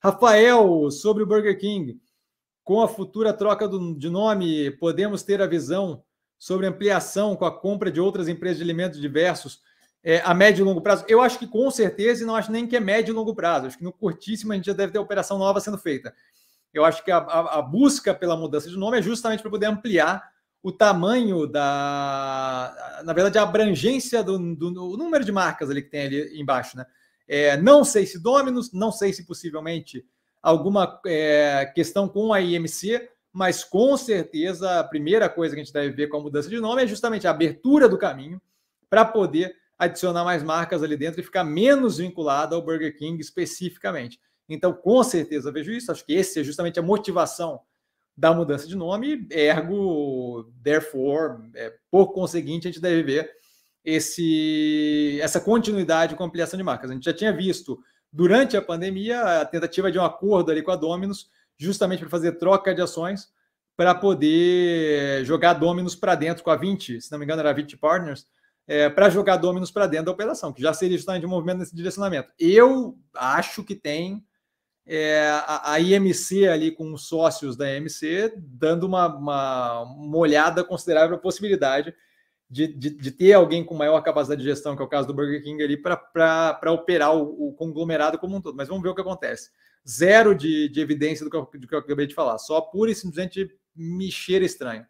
Rafael, sobre o Burger King. Com a futura troca do, de nome, podemos ter a visão sobre ampliação com a compra de outras empresas de alimentos diversos é, a médio e longo prazo? Eu acho que com certeza, e não acho nem que é médio e longo prazo. Acho que no curtíssimo a gente já deve ter operação nova sendo feita. Eu acho que a, a, a busca pela mudança de nome é justamente para poder ampliar o tamanho da. Na verdade, a abrangência do, do, do número de marcas ali que tem ali embaixo, né? É, não sei se Dominus, não sei se possivelmente alguma é, questão com a IMC, mas com certeza a primeira coisa que a gente deve ver com a mudança de nome é justamente a abertura do caminho para poder adicionar mais marcas ali dentro e ficar menos vinculado ao Burger King especificamente. Então, com certeza vejo isso. Acho que esse é justamente a motivação da mudança de nome, ergo, therefore, é, por conseguinte, a gente deve ver esse, essa continuidade com a ampliação de marcas. A gente já tinha visto durante a pandemia a tentativa de um acordo ali com a Dominus, justamente para fazer troca de ações para poder jogar Dominus para dentro com a 20, se não me engano era a 20 Partners, é, para jogar Dominus para dentro da operação, que já seria justamente um movimento nesse direcionamento. Eu acho que tem é, a, a, IMC ali com os sócios da IMC dando uma, uma, uma olhada considerável à possibilidade de, de, de, ter alguém com maior capacidade de gestão, que é o caso do Burger King ali, para operar o, o, conglomerado como um todo. Mas vamos ver o que acontece. Zero de, de evidência do que, eu, do que eu acabei de falar, só pura e simplesmente mexer estranho.